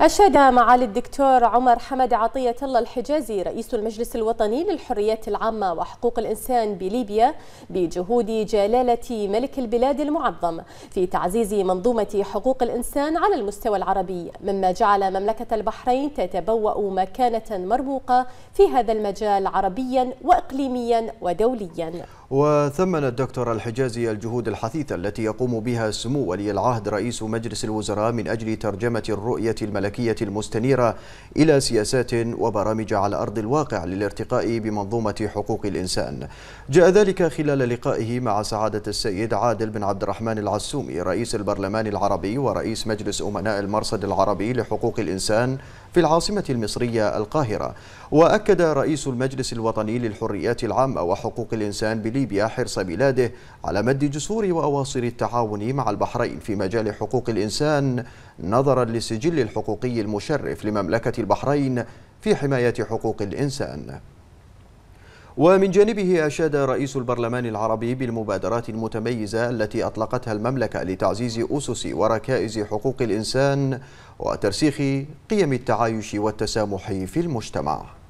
أشاد معالي الدكتور عمر حمد عطية الله الحجازي رئيس المجلس الوطني للحريات العامة وحقوق الإنسان بليبيا بجهود جلالة ملك البلاد المعظم في تعزيز منظومة حقوق الإنسان على المستوى العربي مما جعل مملكة البحرين تتبوأ مكانة مرموقة في هذا المجال عربيا وإقليميا ودوليا وثمن الدكتور الحجازي الجهود الحثيثة التي يقوم بها سمو ولي العهد رئيس مجلس الوزراء من أجل ترجمة الرؤية الملكية الملكية المستنيرة إلى سياسات وبرامج على أرض الواقع للارتقاء بمنظومة حقوق الإنسان جاء ذلك خلال لقائه مع سعادة السيد عادل بن عبد الرحمن العسومي رئيس البرلمان العربي ورئيس مجلس أمناء المرصد العربي لحقوق الإنسان في العاصمة المصرية القاهرة وأكد رئيس المجلس الوطني للحريات العامة وحقوق الإنسان بليبيا حرص بلاده على مد جسور وأواصر التعاون مع البحرين في مجال حقوق الإنسان نظرا للسجل الحقوقي المشرف لمملكة البحرين في حماية حقوق الإنسان ومن جانبه أشاد رئيس البرلمان العربي بالمبادرات المتميزة التي أطلقتها المملكة لتعزيز أسس وركائز حقوق الإنسان وترسيخ قيم التعايش والتسامح في المجتمع